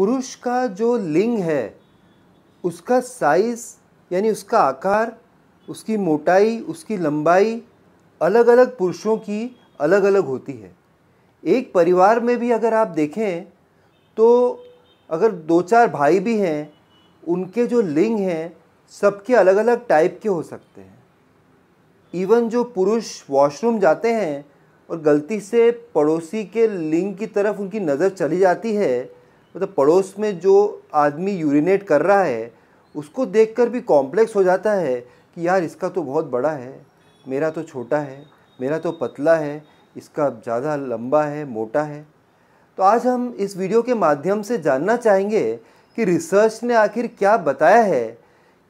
पुरुष का जो लिंग है उसका साइज़ यानी उसका आकार उसकी मोटाई उसकी लंबाई अलग अलग पुरुषों की अलग अलग होती है एक परिवार में भी अगर आप देखें तो अगर दो चार भाई भी हैं उनके जो लिंग हैं सबके अलग अलग टाइप के हो सकते हैं इवन जो पुरुष वॉशरूम जाते हैं और गलती से पड़ोसी के लिंग की तरफ उनकी नज़र चली जाती है मतलब तो पड़ोस में जो आदमी यूरिनेट कर रहा है उसको देखकर भी कॉम्प्लेक्स हो जाता है कि यार इसका तो बहुत बड़ा है मेरा तो छोटा है मेरा तो पतला है इसका ज़्यादा लंबा है मोटा है तो आज हम इस वीडियो के माध्यम से जानना चाहेंगे कि रिसर्च ने आखिर क्या बताया है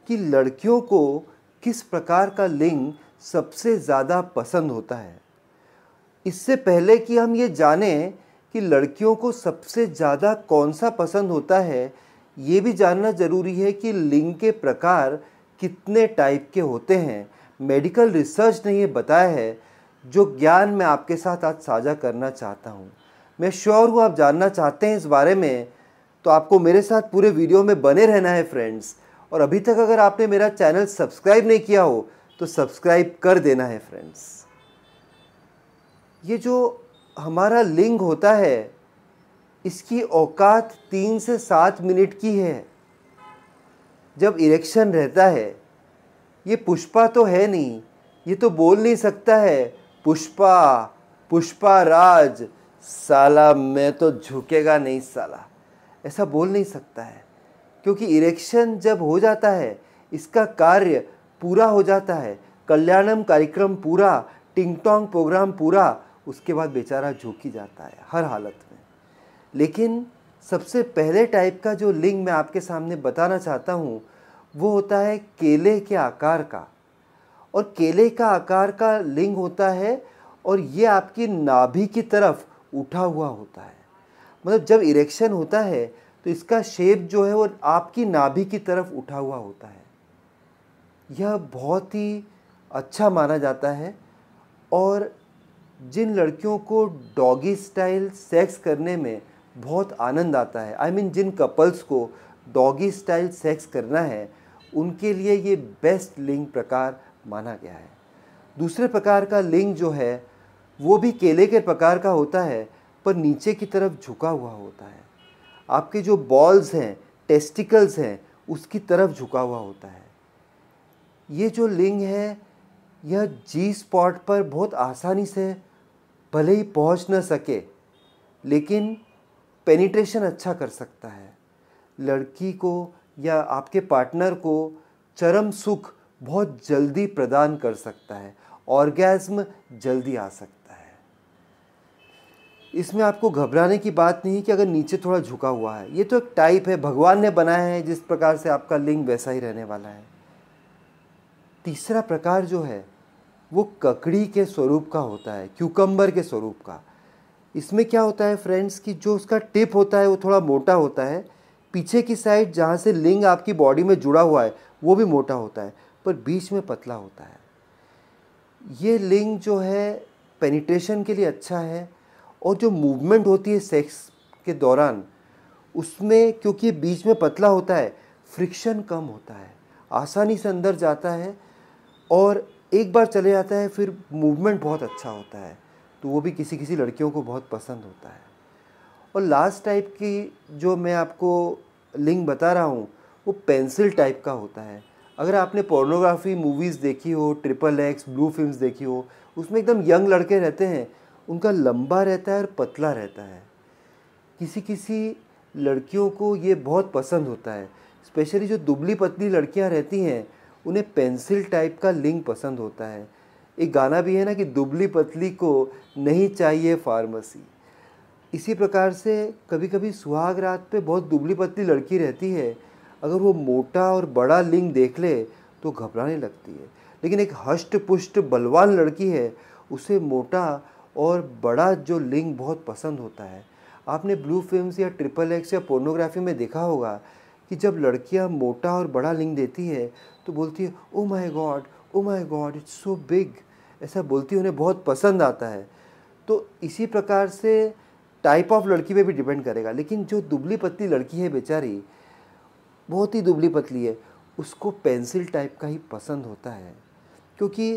कि लड़कियों को किस प्रकार का लिंग सबसे ज़्यादा पसंद होता है इससे पहले कि हम ये जानें कि लड़कियों को सबसे ज़्यादा कौन सा पसंद होता है ये भी जानना ज़रूरी है कि लिंग के प्रकार कितने टाइप के होते हैं मेडिकल रिसर्च ने ये बताया है जो ज्ञान मैं आपके साथ आज साझा करना चाहता हूँ मैं श्योर हूँ आप जानना चाहते हैं इस बारे में तो आपको मेरे साथ पूरे वीडियो में बने रहना है फ्रेंड्स और अभी तक अगर आपने मेरा चैनल सब्सक्राइब नहीं किया हो तो सब्सक्राइब कर देना है फ्रेंड्स ये जो हमारा लिंग होता है इसकी औकात तीन से सात मिनट की है जब इरेक्शन रहता है ये पुष्पा तो है नहीं ये तो बोल नहीं सकता है पुष्पा पुष्पा राज साला मैं तो झुकेगा नहीं साला ऐसा बोल नहीं सकता है क्योंकि इरेक्शन जब हो जाता है इसका कार्य पूरा हो जाता है कल्याणम कार्यक्रम पूरा टिंग टोंग प्रोग्राम पूरा उसके बाद बेचारा झुक ही जाता है हर हालत में लेकिन सबसे पहले टाइप का जो लिंग मैं आपके सामने बताना चाहता हूँ वो होता है केले के आकार का और केले का आकार का लिंग होता है और ये आपकी नाभि की तरफ उठा हुआ होता है मतलब जब इरेक्शन होता है तो इसका शेप जो है वो आपकी नाभि की तरफ उठा हुआ होता है यह बहुत ही अच्छा माना जाता है और जिन लड़कियों को डॉगी स्टाइल सेक्स करने में बहुत आनंद आता है आई I मीन mean, जिन कपल्स को डॉगी स्टाइल सेक्स करना है उनके लिए ये बेस्ट लिंग प्रकार माना गया है दूसरे प्रकार का लिंग जो है वो भी केले के प्रकार का होता है पर नीचे की तरफ झुका हुआ होता है आपके जो बॉल्स हैं टेस्टिकल्स हैं उसकी तरफ झुका हुआ होता है ये जो लिंग है यह जी स्पॉट पर बहुत आसानी से भले ही पहुंच न सके लेकिन पेनिट्रेशन अच्छा कर सकता है लड़की को या आपके पार्टनर को चरम सुख बहुत जल्दी प्रदान कर सकता है ऑर्गेज्म जल्दी आ सकता है इसमें आपको घबराने की बात नहीं कि अगर नीचे थोड़ा झुका हुआ है ये तो एक टाइप है भगवान ने बनाया है जिस प्रकार से आपका लिंग वैसा ही रहने वाला है तीसरा प्रकार जो है वो ककड़ी के स्वरूप का होता है क्यूकम्बर के स्वरूप का इसमें क्या होता है फ्रेंड्स कि जो उसका टिप होता है वो थोड़ा मोटा होता है पीछे की साइड जहाँ से लिंग आपकी बॉडी में जुड़ा हुआ है वो भी मोटा होता है पर बीच में पतला होता है ये लिंग जो है पेनिट्रेशन के लिए अच्छा है और जो मूवमेंट होती है सेक्स के दौरान उसमें क्योंकि बीच में पतला होता है फ्रिक्शन कम होता है आसानी से अंदर जाता है और एक बार चले जाता है फिर मूवमेंट बहुत अच्छा होता है तो वो भी किसी किसी लड़कियों को बहुत पसंद होता है और लास्ट टाइप की जो मैं आपको लिंक बता रहा हूँ वो पेंसिल टाइप का होता है अगर आपने पोर्नोग्राफी मूवीज़ देखी हो ट्रिपल एक्स ब्लू फिल्म देखी हो उसमें एकदम यंग लड़के रहते हैं उनका लंबा रहता है और पतला रहता है किसी किसी लड़कियों को ये बहुत पसंद होता है स्पेशली जो दुबली पतली लड़कियाँ रहती हैं उन्हें पेंसिल टाइप का लिंग पसंद होता है एक गाना भी है ना कि दुबली पतली को नहीं चाहिए फार्मेसी इसी प्रकार से कभी कभी सुहाग रात पे बहुत दुबली पतली लड़की रहती है अगर वो मोटा और बड़ा लिंग देख ले तो घबराने लगती है लेकिन एक हष्ट पुष्ट बलवान लड़की है उसे मोटा और बड़ा जो लिंग बहुत पसंद होता है आपने ब्लू फिल्म्स या ट्रिपल एक्स या पोर्नोग्राफी में देखा होगा कि जब लड़कियां मोटा और बड़ा लिंग देती है तो बोलती है oh my god oh my god it's so big ऐसा बोलती उन्हें बहुत पसंद आता है तो इसी प्रकार से टाइप ऑफ लड़की पे भी डिपेंड करेगा लेकिन जो दुबली पतली लड़की है बेचारी बहुत ही दुबली पतली है उसको पेंसिल टाइप का ही पसंद होता है क्योंकि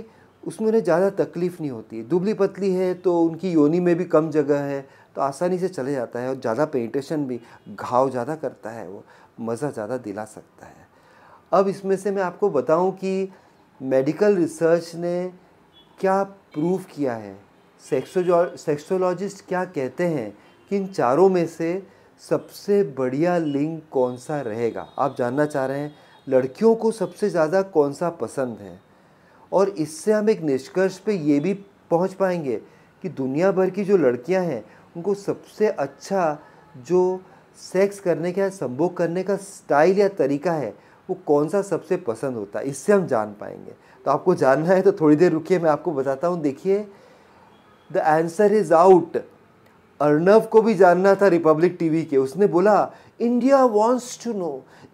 उसमें उन्हें ज़्यादा तकलीफ़ नहीं होती है दुबली पतली है तो उनकी योनी में भी कम जगह है तो आसानी से चले जाता है और ज़्यादा पेंटेशन भी घाव ज़्यादा करता है वो मज़ा ज़्यादा दिला सकता है अब इसमें से मैं आपको बताऊं कि मेडिकल रिसर्च ने क्या प्रूव किया है सेक्सोजो सेक्सोलॉजिस्ट क्या कहते हैं कि इन चारों में से सबसे बढ़िया लिंग कौन सा रहेगा आप जानना चाह रहे हैं लड़कियों को सबसे ज़्यादा कौन सा पसंद है और इससे हम एक निष्कर्ष पे ये भी पहुंच पाएंगे कि दुनिया भर की जो लड़कियां हैं उनको सबसे अच्छा जो सेक्स करने का संभोग करने का स्टाइल या तरीका है वो कौन सा सबसे पसंद होता है इससे हम जान पाएंगे तो आपको जानना है तो थोड़ी देर रुकिए मैं आपको बताता हूँ देखिए the answer is out Arnab को भी जानना था रिपब्लिक टीवी के उसने बोला India wants to know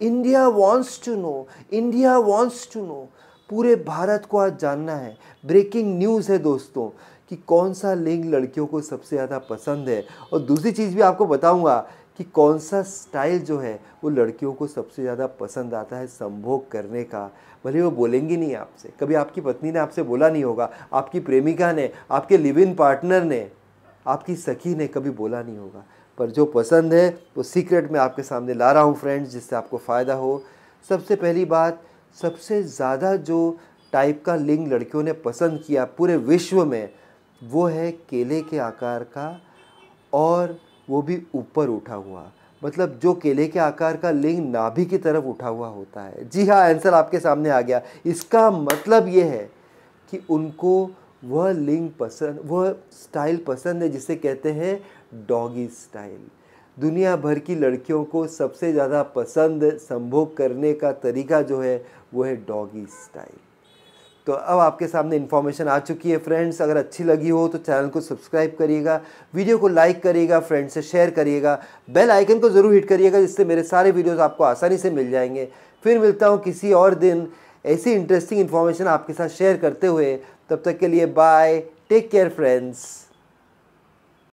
India wants to know India wants to know पूरे भारत को आज जानना है ब्रेकिंग न्यूज़ है दोस्तों कि कौन सा लिंग लड़कियों को सबसे ज़्यादा पसंद है और दूसरी चीज़ भी आपको बताऊंगा कि कौन सा स्टाइल जो है वो लड़कियों को सबसे ज़्यादा पसंद आता है संभोग करने का भले वो बोलेंगी नहीं आपसे कभी आपकी पत्नी ने आपसे बोला नहीं होगा आपकी प्रेमिका ने आपके लिव इन पार्टनर ने आपकी सखी ने कभी बोला नहीं होगा पर जो पसंद है वो सीक्रेट में आपके सामने ला रहा हूँ फ्रेंड्स जिससे आपको फ़ायदा हो सबसे पहली बात सबसे ज़्यादा जो टाइप का लिंग लड़कियों ने पसंद किया पूरे विश्व में वो है केले के आकार का और वो भी ऊपर उठा हुआ मतलब जो केले के आकार का लिंग नाभि की तरफ उठा हुआ होता है जी हाँ आंसर आपके सामने आ गया इसका मतलब ये है कि उनको वह लिंग पसंद वह स्टाइल पसंद है जिसे कहते हैं डॉगी स्टाइल दुनिया भर की लड़कियों को सबसे ज़्यादा पसंद संभोग करने का तरीका जो है वो है डॉगी स्टाइल तो अब आपके सामने इन्फॉर्मेशन आ चुकी है फ्रेंड्स अगर अच्छी लगी हो तो चैनल को सब्सक्राइब करिएगा वीडियो को लाइक करिएगा फ्रेंड्स से शेयर करिएगा बेल आइकन को ज़रूर हिट करिएगा जिससे मेरे सारे वीडियोस आपको आसानी से मिल जाएंगे फिर मिलता हूँ किसी और दिन ऐसी इंटरेस्टिंग इन्फॉर्मेशन आपके साथ शेयर करते हुए तब तक के लिए बाय टेक केयर फ्रेंड्स